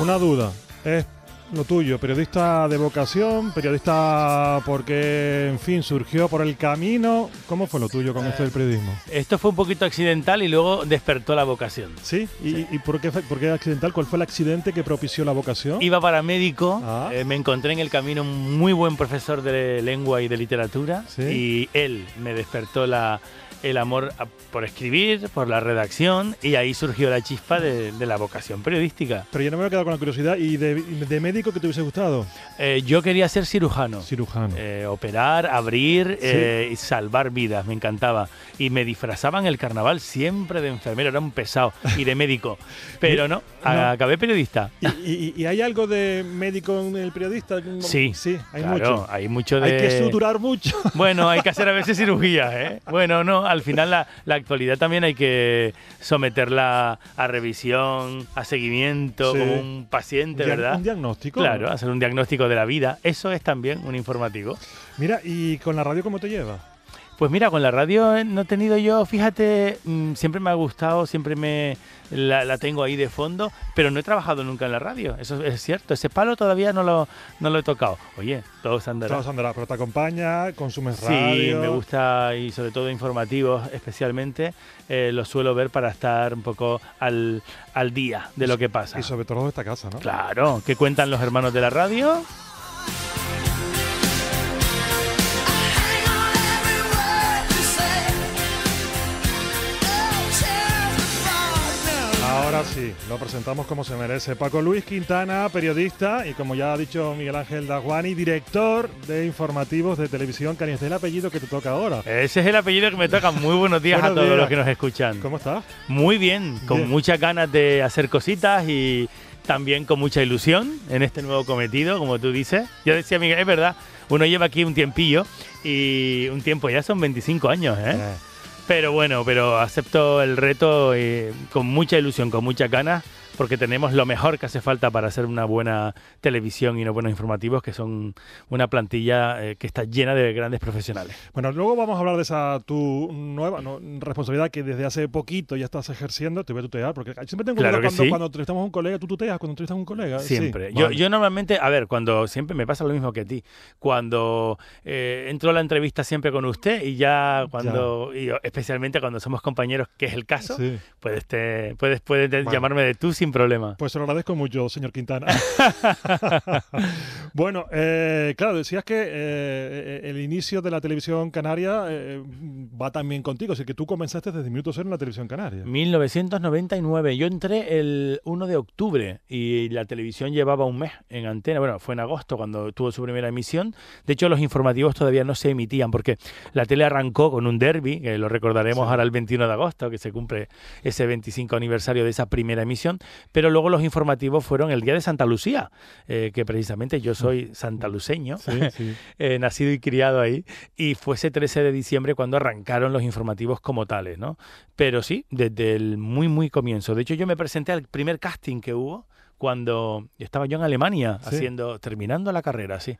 Una duda, es lo tuyo, periodista de vocación, periodista porque, en fin, surgió por el camino. ¿Cómo fue lo tuyo con eh, esto del periodismo? Esto fue un poquito accidental y luego despertó la vocación. ¿Sí? ¿Y, por, qué, por, accidental? ¿Cuál fue el accidente que propició la vocación? Iba para médico, ah. eh, me encontré en el camino un muy buen profesor de lengua y de literatura y él me despertó la el amor por escribir, por la redacción, y ahí surgió la chispa de, la vocación periodística. Pero yo no me he quedado con la curiosidad, ¿y de, médico que te hubiese gustado? Eh, yo quería ser cirujano. Cirujano. Eh, operar, abrir eh, y salvar vidas, me encantaba. Y me disfrazaban el carnaval siempre de enfermero, era un pesado, y de médico. Pero no, acabé periodista. ¿Y, hay algo de médico en el periodista? Sí, sí hay mucho. Hay que suturar mucho. Bueno, hay que hacer a veces cirugías, ¿eh? Bueno, no, al final la, actualidad también hay que someterla a revisión, a seguimiento, como un paciente, ¿verdad? Un diagnóstico. Claro, hacer un diagnóstico de la vida. Eso es también un informativo. Mira, ¿y con la radio cómo te llevas? Pues mira, con la radio eh, no he tenido yo, fíjate, mm, siempre me ha gustado, siempre me la, tengo ahí de fondo, pero no he trabajado nunca en la radio, eso es cierto, ese palo todavía no lo, lo he tocado. Oye, todos andará. Todos andará, pero te acompaña, consumes radio. Sí, me gusta y sobre todo informativos especialmente, eh, los suelo ver para estar un poco al, día de lo que pasa. Y sobre todo de esta casa, ¿no? Claro, ¿qué cuentan los hermanos de la radio. Ahora sí, lo presentamos como se merece. Paco Luis Quintana, periodista y como ya ha dicho Miguel Ángel Daguani, director de informativos de televisión. Cani, es el apellido que te toca ahora. Ese es el apellido que me toca. Muy buenos días a todos los que nos escuchan. ¿Cómo estás? Muy bien, con muchas ganas de hacer cositas y también con mucha ilusión en este nuevo cometido, como tú dices. Yo decía, Miguel, es verdad, uno lleva aquí un tiempillo y un tiempo, ya son 25 años, ¿eh? eh pero bueno, pero acepto el reto eh, con mucha ilusión, con mucha ganas porque tenemos lo mejor que hace falta para hacer una buena televisión y unos buenos informativos, que son una plantilla eh, que está llena de grandes profesionales. Bueno, luego vamos a hablar de esa tu nueva responsabilidad que desde hace poquito ya estás ejerciendo. Te voy a tutear, porque siempre tengo claro cuando, cuando entrevistamos a un colega, tú tuteas cuando entrevistas a un colega. Siempre. Yo, normalmente, a ver, cuando siempre me pasa lo mismo que a ti, cuando eh, entro a la entrevista siempre con usted y ya cuando, especialmente cuando somos compañeros, que es el caso, puedes, puedes, puedes llamarme de tú problema. Pues se lo agradezco mucho, señor Quintana. bueno, eh, claro, decías que eh, eh, el inicio de la televisión canaria va también contigo, así que tú comenzaste desde minuto cero en la televisión canaria. 1999, yo entré el 1 de octubre y la televisión llevaba un mes en antena, bueno, fue en agosto cuando tuvo su primera emisión, de hecho los informativos todavía no se emitían porque la tele arrancó con un derby, que lo recordaremos ahora el 21 de agosto, que se cumple ese 25 aniversario de esa primera emisión, pero luego los informativos fueron el día de Santa Lucía, eh, que precisamente yo soy ah. santaluceño, eh, nacido y criado ahí, y fue ese 13 de diciembre cuando arrancaron los informativos como tales, ¿no? Pero sí, desde el muy, muy comienzo. De hecho, yo me presenté al primer casting que hubo, cuando estaba yo en Alemania haciendo, terminando la carrera, sí,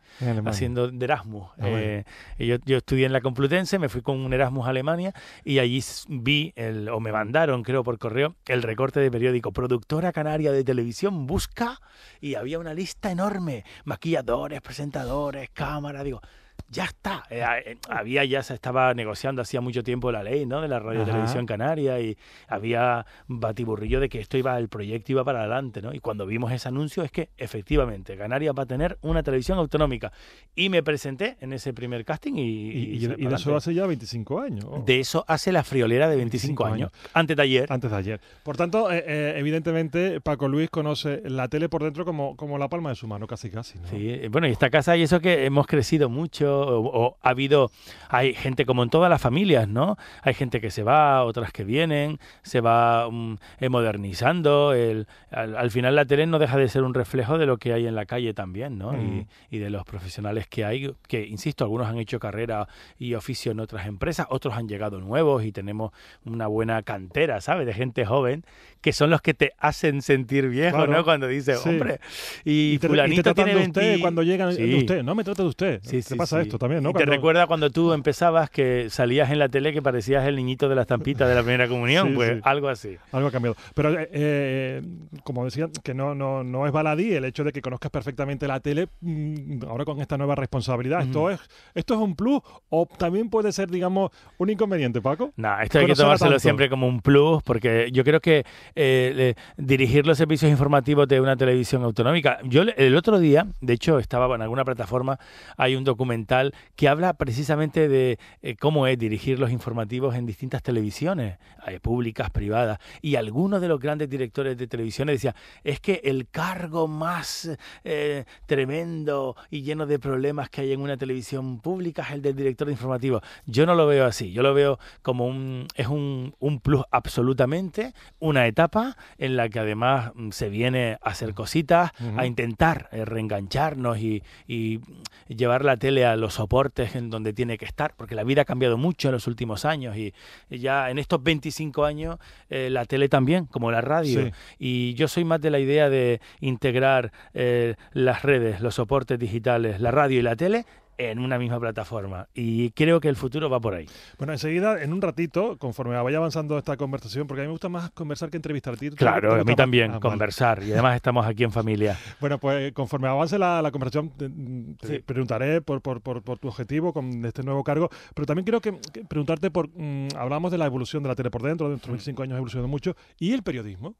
haciendo de Erasmus. Ah, eh, yo, yo, estudié en la Complutense, me fui con un Erasmus a Alemania y allí vi, el, o me mandaron, creo, por correo, el recorte de periódico. Productora canaria de televisión busca y había una lista enorme, maquilladores, presentadores, cámara, digo ya está. Eh, ah, eh, había ya se estaba negociando hacía mucho tiempo la ley, ¿no? De la radio televisión canaria y había batiburrillo de que esto iba, el proyecto iba para adelante, ¿no? Y cuando vimos ese anuncio es que efectivamente Canarias va a tener una televisión autonómica. Y me presenté en ese primer casting y... Y, de eso hace ya 25 años. Oh. De eso hace la friolera de 25, años. Antes de ayer. Antes de ayer. Por tanto, eh, evidentemente Paco Luis conoce la tele por dentro como, como la palma de su mano, casi casi. Sí, bueno, y esta casa y eso que hemos crecido mucho o, ha habido, hay gente como en todas las familias, ¿no? Hay gente que se va, otras que vienen, se va mm, eh, modernizando. El, al, final la tele no deja de ser un reflejo de lo que hay en la calle también, ¿no? Mm. Y, de los profesionales que hay, que, insisto, algunos han hecho carrera y oficio en otras empresas, otros han llegado nuevos y tenemos una buena cantera, ¿sabes? De gente joven, que son los que te hacen sentir viejo, ¿no? Cuando dices, hombre, y, te, de usted cuando llegan usted, no me trata de usted. Sí, pasa esto también, ¿no? te recuerda cuando tú empezabas que salías en la tele que parecías el niñito de las tampitas de la primera comunión, pues, algo así. Algo ha cambiado. Pero eh, eh, como decía, que no, no, no es baladí el hecho de que conozcas perfectamente la tele mm, ahora con esta nueva responsabilidad. ¿Esto, es, ¿Esto es un plus o también puede ser, digamos, un inconveniente, Paco? No, esto hay que tomárselo siempre como un plus porque yo creo que eh, dirigir los servicios informativos de una televisión autonómica. Yo el otro día, de hecho, estaba en alguna plataforma, hay un documental que habla precisamente de eh, cómo es dirigir los informativos en distintas televisiones, eh, públicas, privadas. Y algunos de los grandes directores de televisiones decían, es que el cargo más eh, tremendo y lleno de problemas que hay en una televisión pública es el del director de informativo. Yo no lo veo así, yo lo veo como un, es un, plus absolutamente, una etapa en la que además mm, se viene a hacer cositas, a intentar reengancharnos y, y llevar la tele a los soportes en donde tiene que estar, porque la vida ha cambiado mucho en los últimos años y ya en estos 25 años eh, la tele también, como la radio. Y yo soy más de la idea de integrar eh, las redes, los soportes digitales, la radio y la tele en una misma plataforma. Y creo que el futuro va por ahí. Bueno, enseguida, en un ratito, conforme vaya avanzando esta conversación, porque a mí me gusta más conversar que entrevistar. ti. claro, a mí también, ah, conversar. Y además estamos aquí en familia. Bueno, pues eh, conforme avance la, conversación, te, mm, preguntaré por, tu objetivo con este nuevo cargo. Pero también quiero que, preguntarte por... Mm, hablamos de la evolución de la tele por dentro, de nuestros 25 años ha evolucionado mucho. ¿Y el periodismo?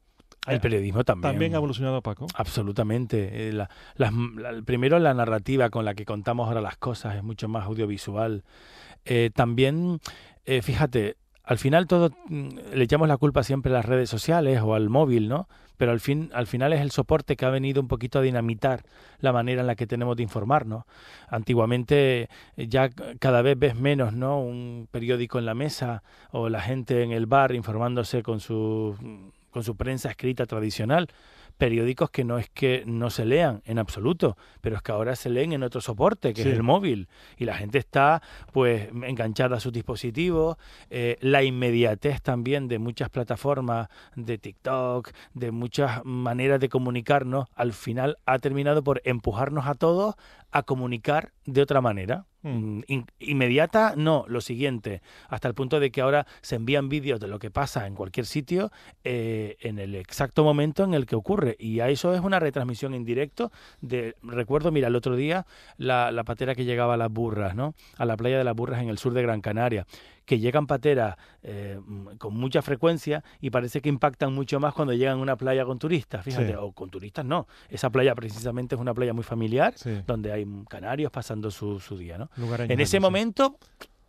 El periodismo también. También ha evolucionado, Paco. Absolutamente. Eh, primero la narrativa con la que contamos ahora las cosas es mucho más audiovisual. Eh, también, eh, fíjate, al final todo mm, le echamos la culpa siempre a las redes sociales o al móvil, ¿no? Pero al, fin, al final es el soporte que ha venido un poquito a dinamitar la manera en la que tenemos de informarnos. Antiguamente ya cada vez ves menos, ¿no? Un periódico en la mesa o la gente en el bar informándose con su... Mm, con su prensa escrita tradicional, periódicos que no es que no se lean en absoluto, pero es que ahora se leen en otro soporte, que es el móvil, y la gente está pues enganchada a sus dispositivos, eh, la inmediatez también de muchas plataformas, de TikTok, de muchas maneras de comunicarnos, al final ha terminado por empujarnos a todos a comunicar de otra manera. Hmm. Mm, inmediata, no, lo siguiente, hasta el punto de que ahora se envían vídeos de lo que pasa en cualquier sitio eh, en el exacto momento en el que ocurre. Y a eso es una retransmisión en directo de, recuerdo, mira, el otro día la, la patera que llegaba a las burras, ¿no? A la playa de las burras en el sur de Gran Canaria, que llegan pateras eh, con mucha frecuencia y parece que impactan mucho más cuando llegan a una playa con turistas, fíjate, o con turistas no. Esa playa precisamente es una playa muy familiar, donde hay canarios pasando su, su día, ¿no? en ese momento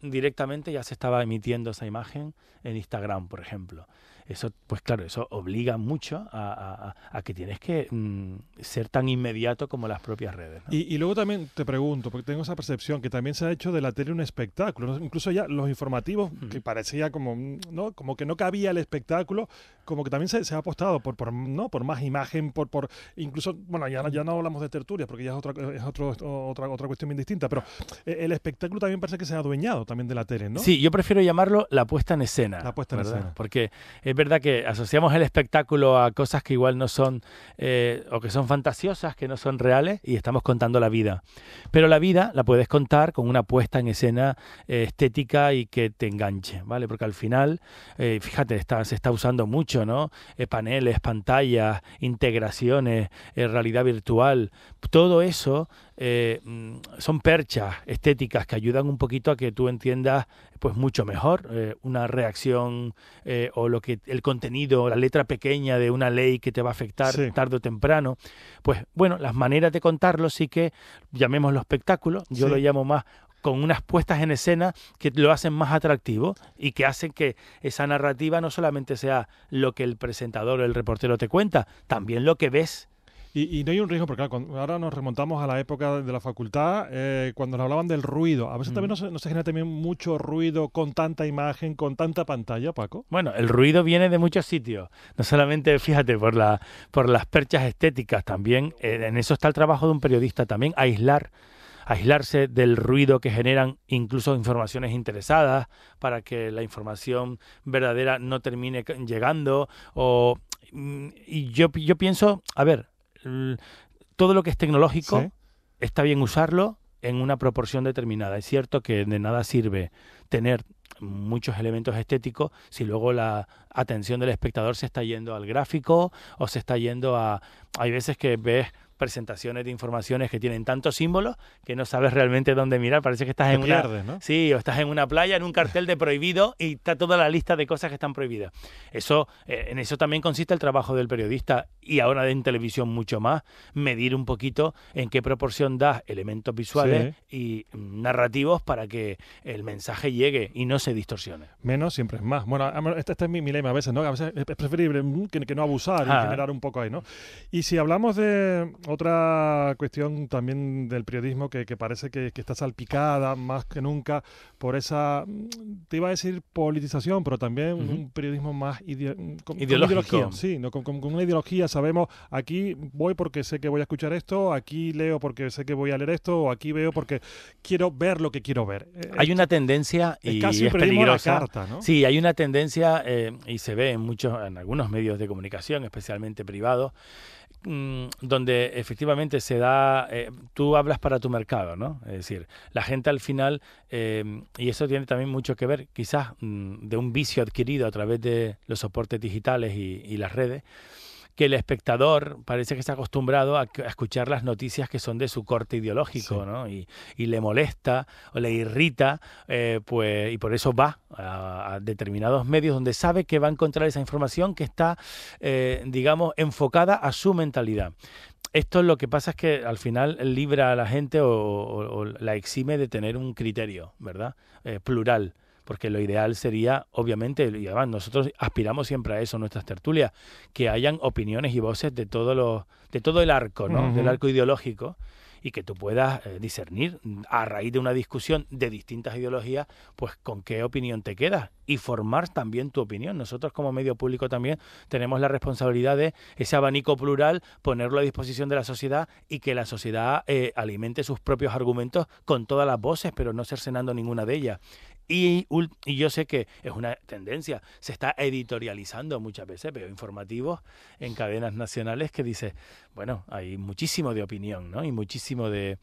directamente ya se estaba emitiendo esa imagen en Instagram, por ejemplo eso pues claro, eso obliga mucho a, que tienes que mm, ser tan inmediato como las propias redes. Y, luego también te pregunto, porque tengo esa percepción que también se ha hecho de la tele un espectáculo, incluso ya los informativos, que parecía como, ¿no? como que no cabía el espectáculo, como que también se, ha apostado por, ¿no? por más imagen, por, incluso, bueno, ya, ya no hablamos de tertulias, porque ya es otra, es otro, otra, otra cuestión bien distinta, pero e, el espectáculo también parece que se ha adueñado también de la tele, ¿no? Sí, yo prefiero llamarlo la puesta en escena. La puesta en escena. Porque es verdad que asociamos el espectáculo a cosas que igual no son eh, o que son fantasiosas, que no son reales y estamos contando la vida. Pero la vida la puedes contar con una puesta en escena eh, estética y que te enganche, ¿vale? Porque al final, eh, fíjate, se está usando mucho, ¿no? paneles, pantallas, integraciones, realidad virtual, todo eso mm, son perchas estéticas que ayudan un poquito a que tú entiendas pues mucho mejor una reacción o lo que el contenido, la letra pequeña de una ley que te va a afectar tarde o temprano. Pues bueno, las maneras de contarlo sí que llamémoslo espectáculo, yo lo llamo más con unas puestas en escena que lo hacen más atractivo y que hacen que esa narrativa no solamente sea lo que el presentador o el reportero te cuenta, también lo que ves y, no hay un riesgo, porque ahora nos remontamos a la época de la facultad, eh, cuando nos hablaban del ruido. A veces también mm. no se, genera también mucho ruido con tanta imagen, con tanta pantalla, Paco. Bueno, el ruido viene de muchos sitios. No solamente, fíjate, por, la, por las perchas estéticas también. Eh, en eso está el trabajo de un periodista también, aislar aislarse del ruido que generan incluso informaciones interesadas para que la información verdadera no termine llegando o mm, y yo, yo pienso, a ver, todo lo que es tecnológico está bien usarlo en una proporción determinada. Es cierto que de nada sirve tener muchos elementos estéticos si luego la atención del espectador se está yendo al gráfico o se está yendo a... Hay veces que ves presentaciones de informaciones que tienen tantos símbolos que no sabes realmente dónde mirar. Parece que estás en una, sí, o estás en una playa, en un cartel de prohibido y está toda la lista de cosas que están prohibidas. Eso, eh, en eso también consiste el trabajo del periodista y ahora en televisión mucho más, medir un poquito en qué proporción das elementos visuales y narrativos para que el mensaje llegue y no se distorsione. Menos siempre es más. Bueno, este, este, es mi, mi lema a veces, ¿no? A veces es preferible mm, que, no abusar y ah. generar un poco ahí, ¿no? Y si hablamos de otra cuestión también del periodismo que, parece que, está salpicada más que nunca por esa, mm, te iba a decir politización, pero también un periodismo más mm, ideológico. sí, no, con, una ideología. Sabemos, aquí voy porque sé que voy a escuchar esto, aquí leo porque sé que voy a leer esto, o aquí veo porque quiero ver lo que quiero ver. Eh, hay una tendencia y es, casi peligrosa. Sí, hay una tendencia eh, y se ve en muchos, en algunos medios de comunicación, especialmente privados, Mm, donde efectivamente se da, eh, tú hablas para tu mercado, ¿no? Es decir, la gente al final, eh, y eso tiene también mucho que ver quizás mm, de un vicio adquirido a través de los soportes digitales y, y las redes, que el espectador parece que está acostumbrado a, escuchar las noticias que son de su corte ideológico, ¿no? Y, le molesta o le irrita, eh, pues, y por eso va a, determinados medios donde sabe que va a encontrar esa información que está, eh, digamos, enfocada a su mentalidad esto lo que pasa es que al final libra a la gente o, la exime de tener un criterio, ¿verdad? Eh, plural porque lo ideal sería, obviamente, y además nosotros aspiramos siempre a eso, nuestras tertulias, que hayan opiniones y voces de todo, lo, de todo el arco, ¿no? Del arco ideológico y que tú puedas eh, discernir a raíz de una discusión de distintas ideologías, pues con qué opinión te quedas y formar también tu opinión. Nosotros como medio público también tenemos la responsabilidad de ese abanico plural ponerlo a disposición de la sociedad y que la sociedad eh, alimente sus propios argumentos con todas las voces, pero no cercenando ninguna de ellas. Y, y, yo sé que es una tendencia, se está editorializando muchas veces, pero informativos en cadenas nacionales que dice, bueno, hay muchísimo de opinión, ¿no? Y muchísimo de,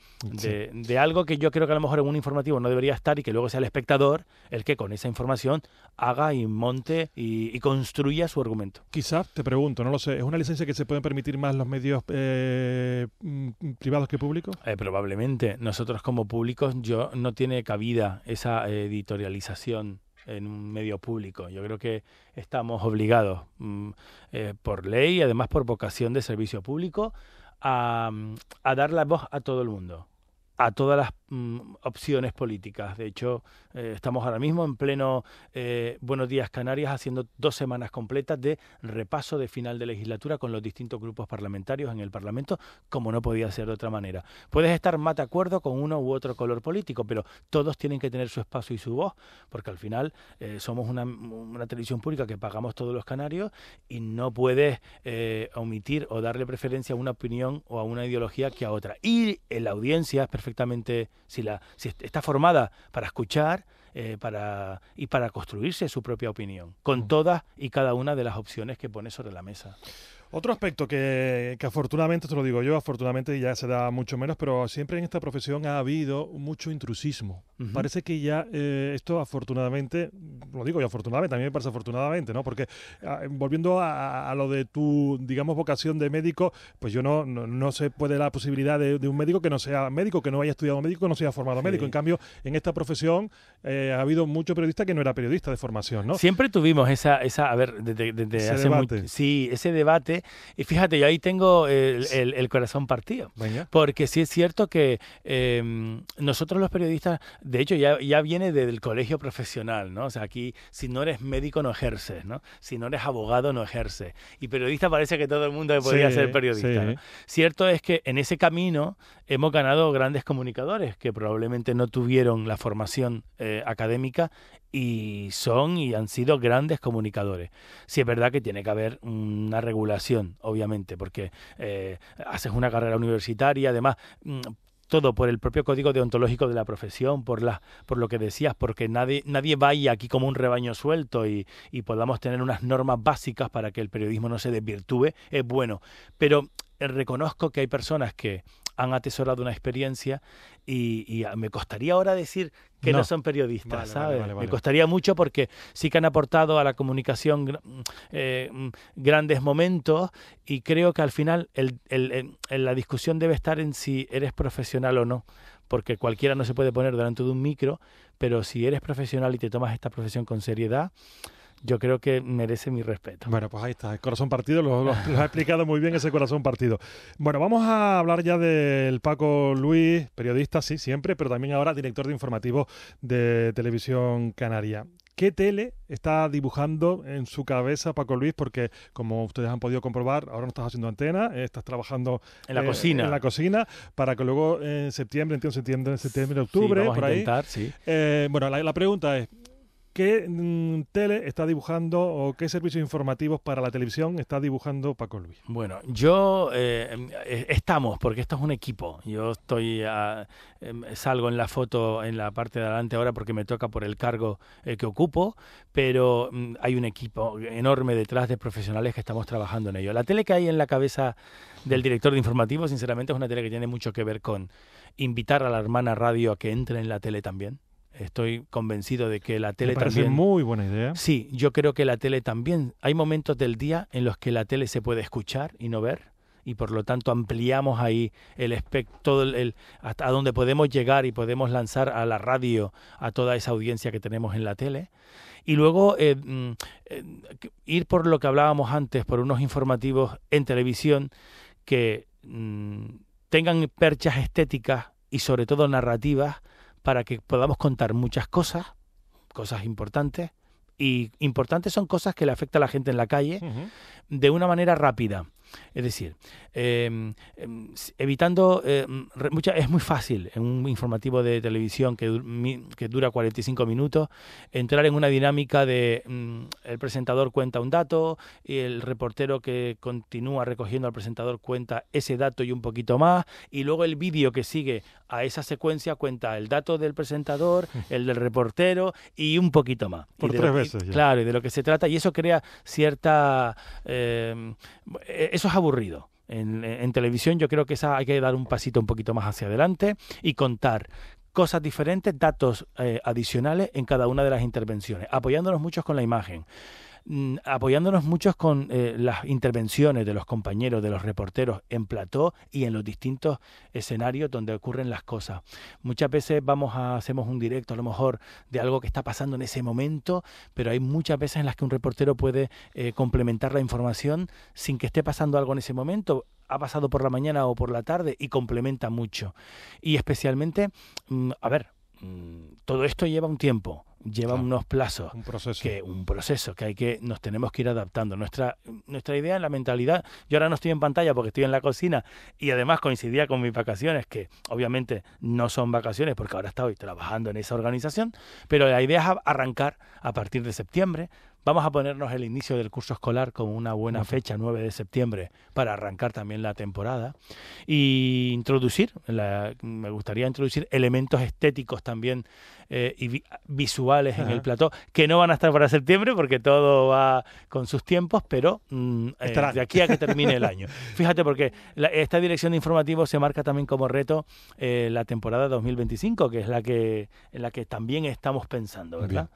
algo que yo creo que a lo mejor en un informativo no debería estar y que luego sea el espectador el que con esa información haga y monte y, construya su argumento. Quizás, te pregunto, no lo sé, ¿es una licencia que se pueden permitir más los medios eh, mm, privados que públicos? Eh, probablemente. Nosotros como públicos yo no tiene cabida esa eh, editorialización en un medio público. Yo creo que estamos obligados mm, eh, por ley y además por vocación de servicio público a, mm, a dar la voz a todo el mundo, a todas las Mm, opciones políticas. De hecho, eh, estamos ahora mismo en pleno eh, Buenos Días Canarias haciendo dos semanas completas de repaso de final de legislatura con los distintos grupos parlamentarios en el Parlamento, como no podía ser de otra manera. Puedes estar más de acuerdo con uno u otro color político, pero todos tienen que tener su espacio y su voz, porque al final eh, somos una, una, televisión pública que pagamos todos los canarios y no puedes omitir o darle preferencia a una opinión o a una ideología que a otra. Y la audiencia es perfectamente si, la, si está formada para escuchar eh, para, y para construirse su propia opinión, con mm. todas y cada una de las opciones que pone sobre la mesa. Otro aspecto que, afortunadamente, te lo digo yo, afortunadamente ya se da mucho menos, pero siempre en esta profesión ha habido mucho intrusismo. Parece que ya eh, esto afortunadamente, lo digo yo afortunadamente, también me parece afortunadamente, ¿no? Porque ah, volviendo a, lo de tu, digamos, vocación de médico, pues yo no, no, se puede la posibilidad de, un médico que no sea médico, que no haya estudiado médico, que no sea formado médico. En cambio, en esta profesión eh, ha habido mucho periodista que no era periodista de formación, ¿no? Siempre tuvimos esa, esa a ver, desde, hace debate. sí, ese debate y fíjate, yo ahí tengo el, corazón partido. Porque sí es cierto que em, nosotros los periodistas, de hecho, ya, ya viene del colegio profesional, ¿no? O sea, aquí si no eres médico no ejerces, ¿no? Si no eres abogado no ejerces. Y periodista parece que todo el mundo podría ser periodista. Cierto es que en ese camino hemos ganado grandes comunicadores que probablemente no tuvieron la formación eh, académica y son y han sido grandes comunicadores. si es verdad que tiene que haber una regulación obviamente, porque eh, haces una carrera universitaria, además mm, todo por el propio código deontológico de la profesión, por la, por lo que decías, porque nadie, nadie vaya aquí como un rebaño suelto y, y podamos tener unas normas básicas para que el periodismo no se desvirtúe, es bueno. Pero eh, reconozco que hay personas que han atesorado una experiencia y, ah, me costaría ahora decir que no, son periodistas, me costaría mucho porque sí que han aportado a la comunicación mm, eh, mm, grandes momentos y creo que al final la discusión debe estar en si eres profesional o no, porque cualquiera no se puede poner delante de un micro, pero si eres profesional y te tomas esta profesión con seriedad, yo creo que merece mi respeto. Bueno, pues ahí está, el corazón partido, lo, ha explicado muy bien ese corazón partido. Bueno, vamos a hablar ya del Paco Luis, periodista, sí, siempre, pero también ahora director de informativo de Televisión Canaria. ¿Qué tele está dibujando en su cabeza Paco Luis? Porque, como ustedes han podido comprobar, ahora no estás haciendo antena, eh, estás trabajando en la eh, cocina. En la cocina, para que luego en septiembre, en septiembre, septiembre, octubre, por ahí. Eh, bueno, la pregunta es: ¿Qué mm, tele está dibujando o qué servicios informativos para la televisión está dibujando Paco Luis? Bueno, yo eh, em, estamos, porque esto es un equipo. Yo estoy em, salgo en la foto en la parte de adelante ahora porque me toca por el cargo eh, que ocupo, pero mm, hay un equipo enorme detrás de profesionales que estamos trabajando en ello. La tele que hay en la cabeza del director de informativo, sinceramente, es una tele que tiene mucho que ver con invitar a la hermana radio a que entre en la tele también Estoy convencido de que la tele Me parece muy buena idea. Sí, yo creo que la tele también. Hay momentos del día en los que la tele se puede escuchar y no ver y por lo tanto ampliamos ahí el espectro, hasta donde podemos llegar y podemos lanzar a la radio a toda esa audiencia que tenemos en la tele. Y luego eh, mm, eh, ir por lo que hablábamos antes, por unos informativos en televisión que mm, tengan perchas estéticas y sobre todo narrativas para que podamos contar muchas cosas, cosas importantes, y importantes son cosas que le afecta a la gente en la calle de una manera rápida. Es decir, em, em, evitando, eh, mucha, es muy fácil en un informativo de televisión que, que dura 45 minutos entrar en una dinámica de mm, el presentador cuenta un dato y el reportero que continúa recogiendo al presentador cuenta ese dato y un poquito más y luego el vídeo que sigue a esa secuencia cuenta el dato del presentador, el del reportero y un poquito más. Por tres veces. Claro, y de lo que se trata y eso crea cierta... Em, e, eso es aburrido. En, televisión yo creo que esa hay que dar un pasito un poquito más hacia adelante y contar cosas diferentes, datos eh, adicionales en cada una de las intervenciones, apoyándonos muchos con la imagen. Mm, apoyándonos muchos con eh, las intervenciones de los compañeros, de los reporteros en plató y en los distintos escenarios donde ocurren las cosas. Muchas veces vamos a hacemos un directo a lo mejor de algo que está pasando en ese momento, pero hay muchas veces en las que un reportero puede eh, complementar la información sin que esté pasando algo en ese momento ha pasado por la mañana o por la tarde y complementa mucho. Y especialmente, mm, a ver, mm, todo esto lleva un tiempo lleva unos plazos, un proceso. que un proceso que hay que nos tenemos que ir adaptando. Nuestra nuestra idea la mentalidad, yo ahora no estoy en pantalla porque estoy en la cocina y además coincidía con mis vacaciones que obviamente no son vacaciones porque ahora estoy trabajando en esa organización, pero la idea es arrancar a partir de septiembre, Vamos a ponernos el inicio del curso escolar como una buena fecha, 9 de septiembre, para arrancar también la temporada. Y introducir, me gustaría introducir elementos estéticos también eh, y visuales en el plató, que no van a estar para septiembre porque todo va con sus tiempos, pero mm, eh, de aquí a que termine el año. Fíjate porque esta dirección de informativo se marca también como reto eh, la temporada 2025, que es la que, en la que también estamos pensando, ¿verdad?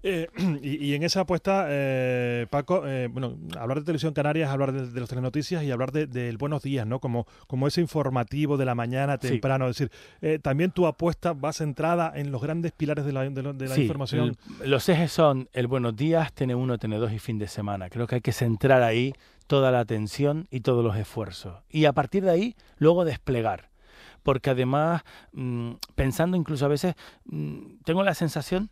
y en esa apuesta eh, Paco, eh, bueno, hablar de Televisión Canarias, hablar de, las los noticias y hablar del Buenos Días, ¿no? Como, como ese informativo de la mañana temprano. Es decir, eh, también tu apuesta va centrada en los grandes pilares de la, información. los ejes son el Buenos Días, tiene uno, tiene dos y fin de semana. Creo que hay que centrar ahí toda la atención y todos los esfuerzos. Y a partir de ahí, luego desplegar porque además, mm, pensando incluso a veces, mm, tengo la sensación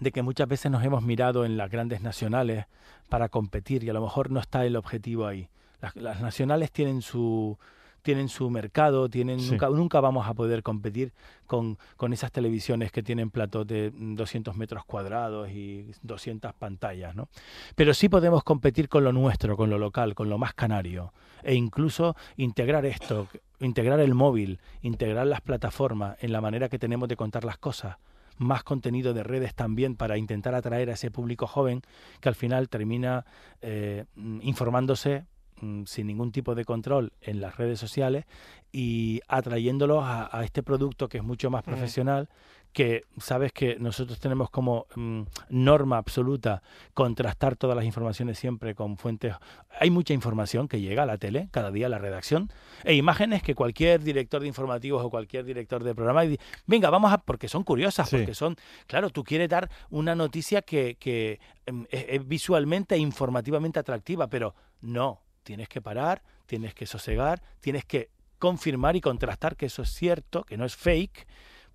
de que muchas veces nos hemos mirado en las grandes nacionales para competir y a lo mejor no está el objetivo ahí. Las, nacionales tienen su tienen su mercado, tienen nunca, nunca vamos a poder competir con, esas televisiones que tienen platos de 200 metros cuadrados y 200 pantallas, ¿no? Pero sí podemos competir con lo nuestro, con lo local, con lo más canario e incluso integrar esto, integrar el móvil, integrar las plataformas en la manera que tenemos de contar las cosas más contenido de redes también para intentar atraer a ese público joven que al final termina eh, informándose mm, sin ningún tipo de control en las redes sociales y atrayéndolos a, este producto que es mucho más profesional, que sabes que nosotros tenemos como mm, norma absoluta contrastar todas las informaciones siempre con fuentes. Hay mucha información que llega a la tele, cada día a la redacción, e imágenes que cualquier director de informativos o cualquier director de programa, dice venga, vamos a, porque son curiosas, porque son, claro, tú quieres dar una noticia que, que mm, es, es visualmente e informativamente atractiva, pero no, tienes que parar, tienes que sosegar, tienes que confirmar y contrastar que eso es cierto, que no es fake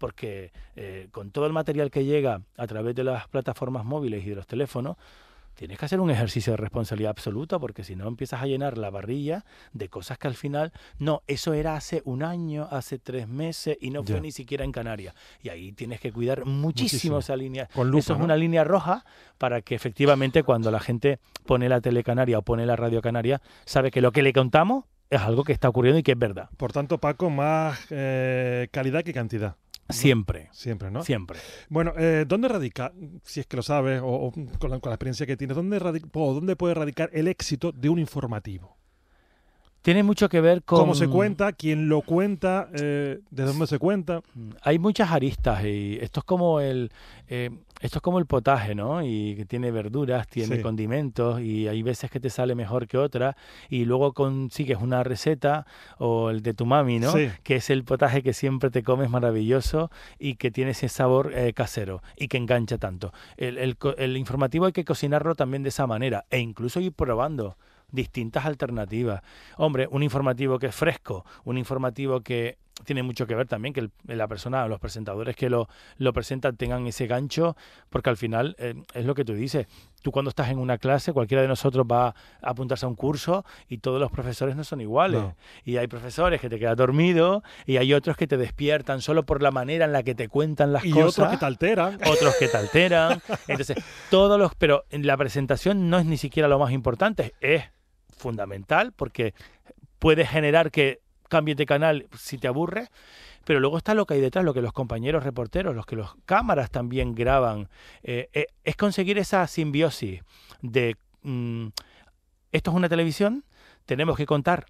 porque eh, con todo el material que llega a través de las plataformas móviles y de los teléfonos, tienes que hacer un ejercicio de responsabilidad absoluta porque si no empiezas a llenar la barrilla de cosas que al final, no, eso era hace un año, hace tres meses y no fue ni siquiera en Canarias. Y ahí tienes que cuidar muchísimo, esa línea. Con eso es una línea roja para que efectivamente cuando la gente pone la tele canaria o pone la radio canaria, sabe que lo que le contamos es algo que está ocurriendo y que es verdad. Por tanto, Paco, más eh, calidad que cantidad. Siempre. Siempre, ¿no? Siempre. Bueno, eh, ¿dónde radica, si es que lo sabes o, con, la, experiencia que tienes, ¿dónde, dónde puede radicar el éxito de un informativo? Tiene mucho que ver con... ¿Cómo se cuenta? ¿Quién lo cuenta? Eh, ¿De dónde se cuenta? Mm, hay muchas aristas y esto es como el, eh, esto es como el potaje, ¿no? Y que tiene verduras, tiene condimentos y hay veces que te sale mejor que otra y luego consigues una receta o el de tu mami, ¿no? Que es el potaje que siempre te comes maravilloso y que tiene ese sabor eh, casero y que engancha tanto. El, el, el informativo hay que cocinarlo también de esa manera e incluso ir probando distintas alternativas. Hombre, un informativo que es fresco, un informativo que tiene mucho que ver también que la persona, los presentadores que lo, lo presentan tengan ese gancho, porque al final eh, es lo que tú dices. Tú cuando estás en una clase, cualquiera de nosotros va a apuntarse a un curso y todos los profesores no son iguales. Y hay profesores que te quedan dormido y hay otros que te despiertan solo por la manera en la que te cuentan las cosas. Y otros que te alteran. Otros que te alteran. Entonces, todos los... Pero la presentación no es ni siquiera lo más importante, es fundamental porque puede generar que cambie de canal si te aburre, pero luego está lo que hay detrás, lo que los compañeros reporteros, los que las cámaras también graban, eh, eh, es conseguir esa simbiosis de mm, esto es una televisión, tenemos que contar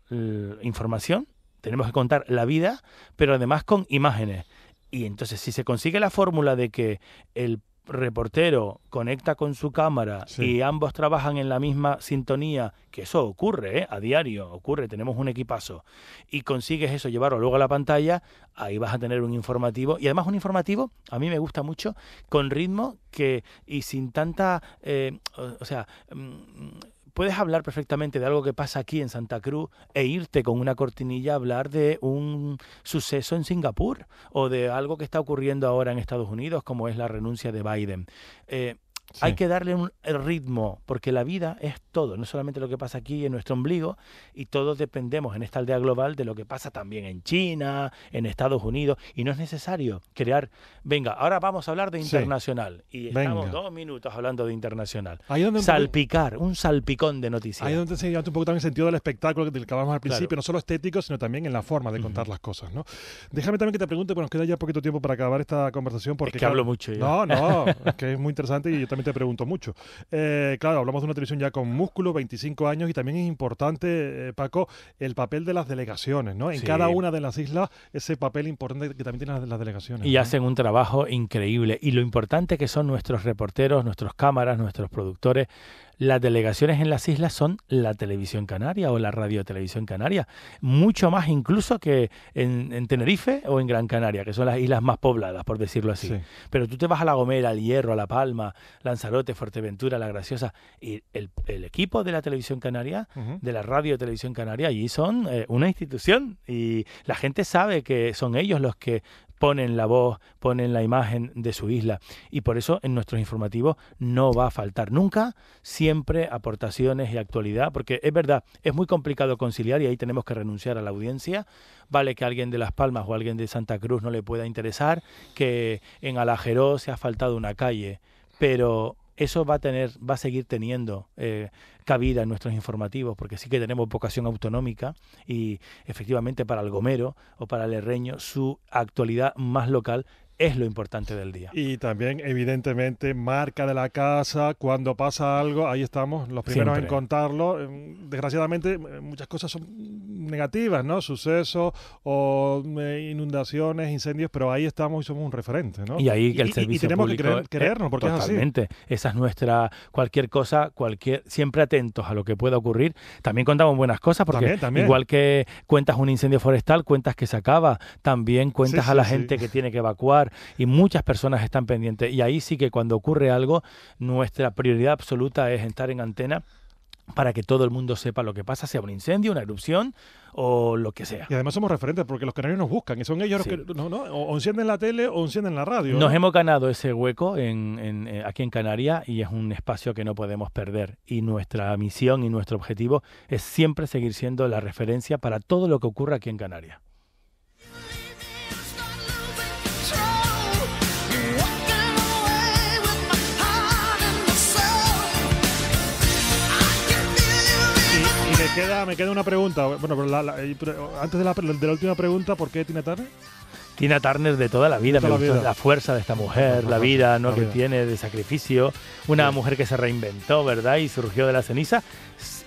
información, tenemos que contar la vida, pero además con imágenes. Y entonces si se consigue la fórmula de que el reportero conecta con su cámara y ambos trabajan en la misma sintonía, que eso ocurre, ¿eh? a diario ocurre, tenemos un equipazo, y consigues eso, llevarlo luego a la pantalla, ahí vas a tener un informativo, y además un informativo, a mí me gusta mucho, con ritmo que y sin tanta, eh, o, sea... Mm, puedes hablar perfectamente de algo que pasa aquí en Santa Cruz e irte con una cortinilla a hablar de un suceso en Singapur o de algo que está ocurriendo ahora en Estados Unidos, como es la renuncia de Biden. Eh, hay que darle un ritmo, porque la vida es todo, no solamente lo que pasa aquí en nuestro ombligo, y todos dependemos en esta aldea global de lo que pasa también en China, en Estados Unidos, y no es necesario crear, venga, ahora vamos a hablar de internacional, y estamos dos minutos hablando de internacional. Salpicar, un salpicón de noticias. hay donde se un poco también el sentido del espectáculo del que hablamos al principio, no solo estético, sino también en la forma de contar las cosas, ¿no? Déjame también que te pregunte, porque nos queda ya poquito tiempo para acabar esta conversación. Porque, que hablo mucho. No, no, es que es muy interesante y yo también te pregunto mucho. Eh, claro, hablamos de una televisión ya con músculo, 25 años, y también es importante, eh, Paco, el papel de las delegaciones, ¿no? En cada una de las islas, ese papel importante que también tienen las, delegaciones. Y hacen un trabajo increíble. Y lo importante que son nuestros reporteros, nuestros cámaras, nuestros productores, las delegaciones en las islas son la televisión canaria o la radio televisión canaria, mucho más incluso que en, Tenerife o en Gran Canaria, que son las islas más pobladas, por decirlo así. Pero tú te vas a La Gomera, al Hierro, a La Palma, Lanzarote, Fuerteventura, La Graciosa, y el, equipo de la televisión canaria, de la radio televisión canaria, allí son eh, una institución y la gente sabe que son ellos los que ponen la voz, ponen la imagen de su isla. Y por eso en nuestros informativos no va a faltar nunca, siempre aportaciones y actualidad, porque es verdad, es muy complicado conciliar y ahí tenemos que renunciar a la audiencia. Vale que alguien de Las Palmas o alguien de Santa Cruz no le pueda interesar, que en Alajeró se ha faltado una calle, pero eso va a tener, va a seguir teniendo eh, cabida en nuestros informativos, porque sí que tenemos vocación autonómica y efectivamente para el Gomero o para el Herreño su actualidad más local es lo importante del día. Y también, evidentemente, marca de la casa, cuando pasa algo, ahí estamos, los primeros en contarlo. Eh, desgraciadamente, eh, muchas cosas son negativas, ¿no? Sucesos o eh, inundaciones, incendios, pero ahí estamos y somos un referente, ¿no? Y ahí el servicio y, tenemos que creernos, porque así. Esa es nuestra, cualquier cosa, cualquier, siempre atentos a lo que pueda ocurrir. También contamos buenas cosas, porque igual que cuentas un incendio forestal, cuentas que se acaba, también cuentas a la gente que tiene que evacuar, y muchas personas están pendientes. Y ahí sí que cuando ocurre algo, nuestra prioridad absoluta es estar en antena para que todo el mundo sepa lo que pasa, sea un incendio, una erupción o lo que sea. Y además somos referentes porque los canarios nos buscan y son ellos los que no, o encienden la tele o encienden la radio. Nos hemos ganado ese hueco eh, aquí en Canarias y es un espacio que no podemos perder. Y nuestra misión y nuestro objetivo es siempre seguir siendo la referencia para todo lo que ocurra aquí en Canarias. me queda, una pregunta. Bueno, pero, eh, eh, antes de la, última pregunta, ¿por qué Tina Turner? Tina Turner de toda la vida, la, fuerza de esta mujer, la vida ¿no? que tiene de sacrificio, una mujer que se reinventó, ¿verdad? Y surgió de la ceniza.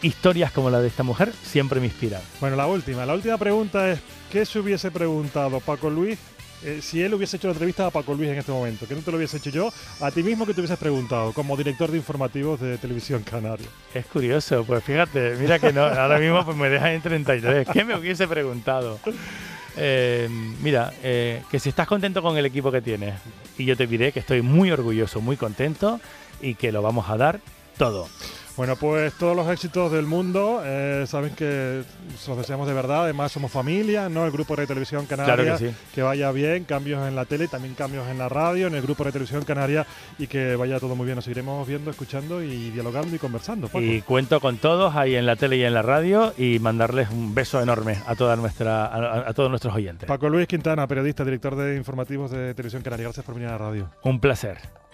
Historias como la de esta mujer siempre me inspiran. Bueno, la última, la última pregunta es, ¿qué se hubiese preguntado Paco Luis eh, si él hubiese hecho la entrevista a Paco Luis en este momento, que no te lo hubiese hecho yo, a ti mismo que te hubieses preguntado, como director de informativos de Televisión Canaria. Es curioso, pues fíjate, mira que no, ahora mismo pues me dejan en 33. ¿Qué me hubiese preguntado? Eh, mira, eh, que si estás contento con el equipo que tienes, y yo te diré que estoy muy orgulloso, muy contento y que lo vamos a dar todo. Bueno, pues todos los éxitos del mundo, eh, saben que se los deseamos de verdad, además somos familia, ¿no? El grupo de televisión canaria, claro que, sí. que, vaya bien, cambios en la tele, también cambios en la radio, en el grupo de televisión canaria y que vaya todo muy bien. Nos seguiremos viendo, escuchando y dialogando y conversando. Y cuento con todos ahí en la tele y en la radio y mandarles un beso enorme a toda nuestra a todos nuestros oyentes. Paco Luis Quintana, periodista, director de informativos de Televisión Canaria, gracias por venir a la radio. Un placer.